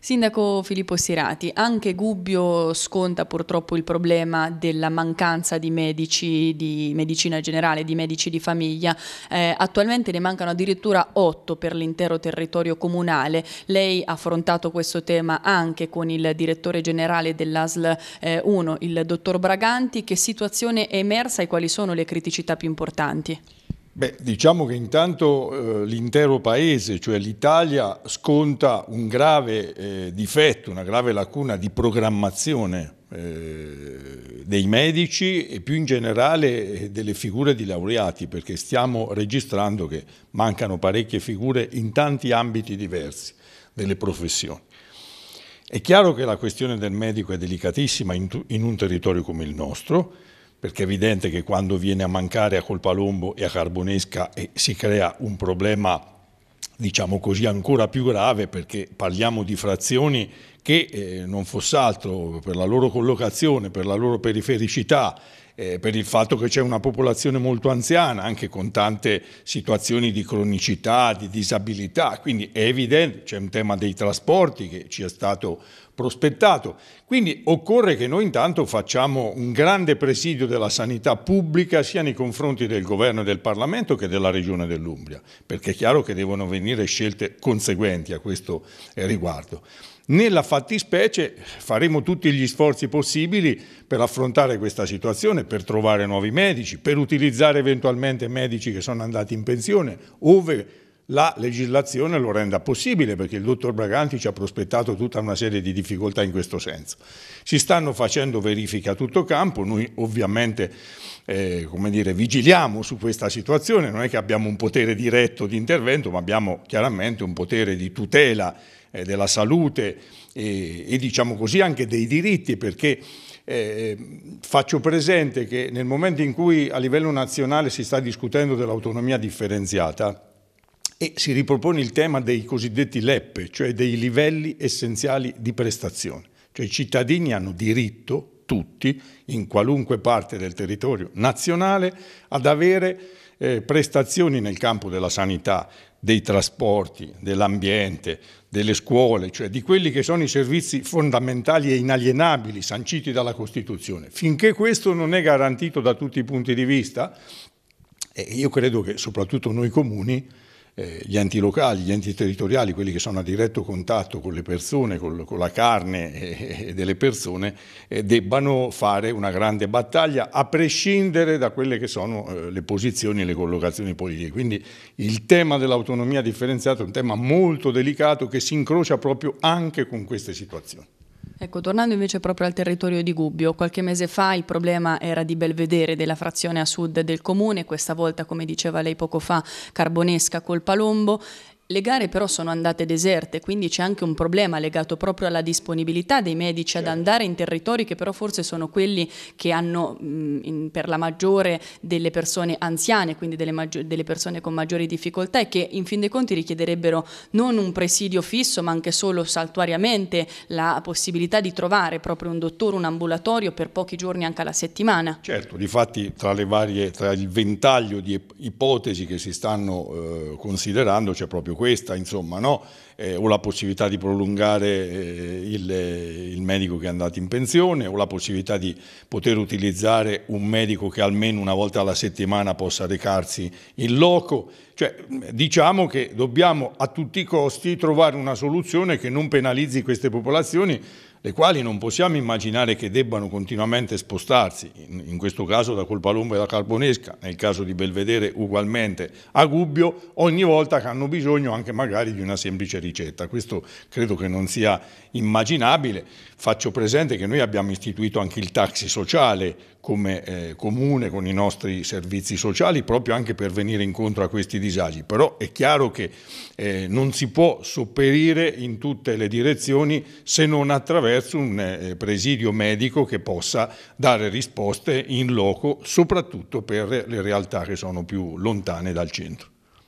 Sindaco Filippo Sirati, anche Gubbio sconta purtroppo il problema della mancanza di medici di medicina generale, di medici di famiglia. Eh, attualmente ne mancano addirittura otto per l'intero territorio comunale. Lei ha affrontato questo tema anche con il direttore generale dell'ASL 1, eh, il dottor Braganti. Che situazione è emersa e quali sono le criticità più importanti? Beh, diciamo che intanto eh, l'intero Paese, cioè l'Italia, sconta un grave eh, difetto, una grave lacuna di programmazione eh, dei medici e più in generale eh, delle figure di laureati, perché stiamo registrando che mancano parecchie figure in tanti ambiti diversi delle professioni. È chiaro che la questione del medico è delicatissima in un territorio come il nostro, perché è evidente che quando viene a mancare a Colpalombo e a Carbonesca eh, si crea un problema diciamo così ancora più grave perché parliamo di frazioni che eh, non fosse altro per la loro collocazione, per la loro perifericità eh, per il fatto che c'è una popolazione molto anziana, anche con tante situazioni di cronicità, di disabilità, quindi è evidente, c'è un tema dei trasporti che ci è stato prospettato. Quindi occorre che noi intanto facciamo un grande presidio della sanità pubblica sia nei confronti del governo e del Parlamento che della regione dell'Umbria, perché è chiaro che devono venire scelte conseguenti a questo eh, riguardo. Nella fattispecie faremo tutti gli sforzi possibili per affrontare questa situazione, per trovare nuovi medici, per utilizzare eventualmente medici che sono andati in pensione, ove la legislazione lo renda possibile perché il dottor Braganti ci ha prospettato tutta una serie di difficoltà in questo senso. Si stanno facendo verifiche a tutto campo, noi ovviamente eh, come dire, vigiliamo su questa situazione, non è che abbiamo un potere diretto di intervento ma abbiamo chiaramente un potere di tutela eh, della salute e, e, diciamo così anche dei diritti perché eh, faccio presente che nel momento in cui a livello nazionale si sta discutendo dell'autonomia differenziata e si ripropone il tema dei cosiddetti LEP, cioè dei livelli essenziali di prestazione. Cioè i cittadini hanno diritto, tutti, in qualunque parte del territorio nazionale, ad avere eh, prestazioni nel campo della sanità, dei trasporti, dell'ambiente, delle scuole, cioè di quelli che sono i servizi fondamentali e inalienabili sanciti dalla Costituzione. Finché questo non è garantito da tutti i punti di vista, eh, io credo che soprattutto noi comuni eh, gli enti locali, gli enti territoriali, quelli che sono a diretto contatto con le persone, col, con la carne eh, delle persone, eh, debbano fare una grande battaglia a prescindere da quelle che sono eh, le posizioni e le collocazioni politiche. Quindi il tema dell'autonomia differenziata è un tema molto delicato che si incrocia proprio anche con queste situazioni. Ecco, tornando invece proprio al territorio di Gubbio, qualche mese fa il problema era di Belvedere, della frazione a sud del comune, questa volta, come diceva lei poco fa, Carbonesca col Palombo. Le gare però sono andate deserte, quindi c'è anche un problema legato proprio alla disponibilità dei medici certo. ad andare in territori che però forse sono quelli che hanno mh, in, per la maggiore delle persone anziane, quindi delle, delle, persone con maggiori difficoltà e che in fin dei conti richiederebbero non un presidio fisso ma anche solo saltuariamente la possibilità di trovare proprio un dottore, un ambulatorio per pochi giorni anche alla settimana. Certo, difatti tra, le varie, tra il ventaglio di ipotesi che si stanno eh, considerando c'è proprio questa, insomma, no? eh, o la possibilità di prolungare eh, il, il, medico che è andato in pensione, o la possibilità di poter utilizzare un medico che almeno una volta alla settimana possa recarsi in loco. Cioè, diciamo che dobbiamo a tutti i costi trovare una soluzione che non penalizzi queste popolazioni le quali non possiamo immaginare che debbano continuamente spostarsi, in questo caso da Colpalombo e da Carbonesca, nel caso di Belvedere ugualmente a Gubbio, ogni volta che hanno bisogno anche magari di una semplice ricetta. Questo credo che non sia immaginabile. Faccio presente che noi abbiamo istituito anche il taxi sociale come eh, comune con i nostri servizi sociali proprio anche per venire incontro a questi disagi. Però è chiaro che eh, non si può sopperire in tutte le direzioni se non attraverso un eh, presidio medico che possa dare risposte in loco, soprattutto per le realtà che sono più lontane dal centro.